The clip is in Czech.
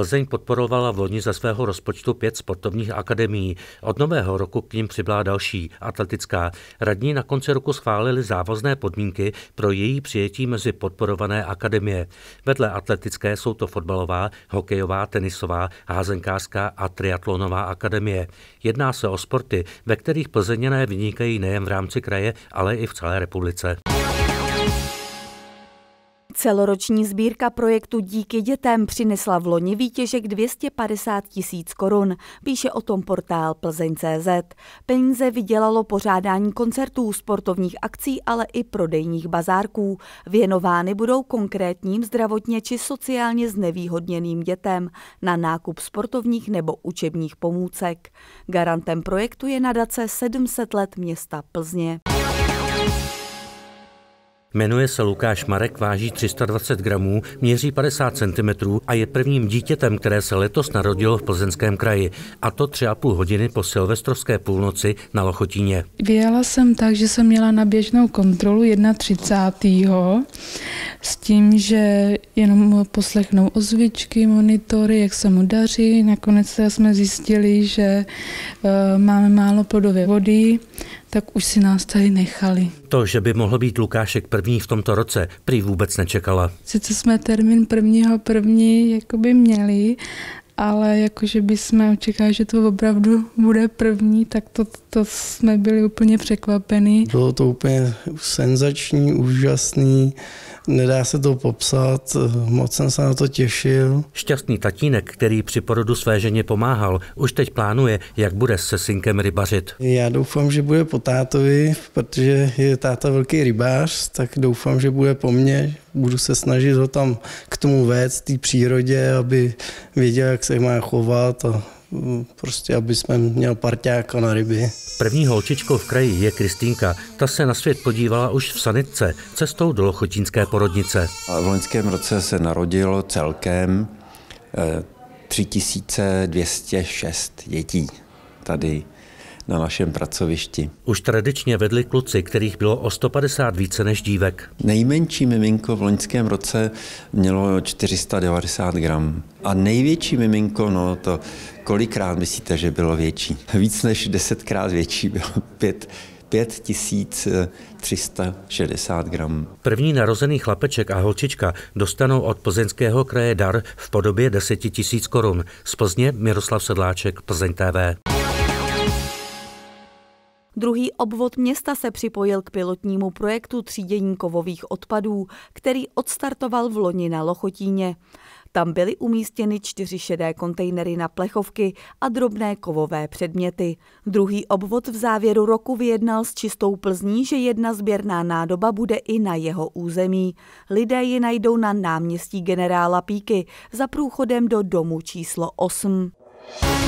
Plzeň podporovala v loni ze svého rozpočtu pět sportovních akademií. Od nového roku k ním přibyla další, atletická. Radní na konci roku schválili závazné podmínky pro její přijetí mezi podporované akademie. Vedle atletické jsou to fotbalová, hokejová, tenisová, házenkářská a triatlonová akademie. Jedná se o sporty, ve kterých plzeňané vynikají nejen v rámci kraje, ale i v celé republice. Celoroční sbírka projektu Díky dětem přinesla v loni výtěžek 250 tisíc korun, píše o tom portál Plzeň.cz. Peníze vydělalo pořádání koncertů, sportovních akcí, ale i prodejních bazárků. Věnovány budou konkrétním zdravotně či sociálně znevýhodněným dětem na nákup sportovních nebo učebních pomůcek. Garantem projektu je nadace 700 let města Plzně. Jmenuje se Lukáš Marek, váží 320 gramů, měří 50 cm a je prvním dítětem, které se letos narodilo v Plzeňském kraji. A to tři a půl hodiny po silvestrovské půlnoci na Lochotíně. Vyjela jsem tak, že jsem měla na běžnou kontrolu 31 s tím, že jenom poslechnou ozvičky, monitory, jak se mu daří. Nakonec jsme zjistili, že eh, máme málo plodové vody, tak už si nás tady nechali. To, že by mohl být Lukášek první v tomto roce, prý vůbec nečekala. Sice jsme termín prvního první jakoby měli, ale jakože jsme očekali, že to opravdu bude první, tak to, to jsme byli úplně překvapeni. Bylo to úplně senzační, úžasný, nedá se to popsat, moc jsem se na to těšil. Šťastný tatínek, který při porodu své ženě pomáhal, už teď plánuje, jak bude se synkem rybařit. Já doufám, že bude po tátovi, protože je táta velký rybář, tak doufám, že bude po mně, budu se snažit ho tam k tomu vést, té přírodě, aby věděl, jak se má chovat a mm, prostě, aby jsme měl parťáka na ryby. První holčičkou v kraji je Kristýnka. Ta se na svět podívala už v sanitce, cestou do Lochotínské porodnice. V loňském roce se narodilo celkem 3206 eh, dětí tady na našem pracovišti. Už tradičně vedli kluci, kterých bylo o 150 více než dívek. Nejmenší miminko v loňském roce mělo 490 gram. A největší miminko, no to kolikrát myslíte, že bylo větší? Víc než desetkrát větší bylo pět 5360 gram. První narozený chlapeček a holčička dostanou od plzeňského kraje dar v podobě 10 000 korun. Z Plzně Miroslav Sedláček, Plzeň TV. Druhý obvod města se připojil k pilotnímu projektu třídění kovových odpadů, který odstartoval v loni na Lochotíně. Tam byly umístěny čtyři šedé kontejnery na plechovky a drobné kovové předměty. Druhý obvod v závěru roku vyjednal s Čistou Plzní, že jedna sběrná nádoba bude i na jeho území. Lidé ji najdou na náměstí generála Píky za průchodem do domu číslo 8.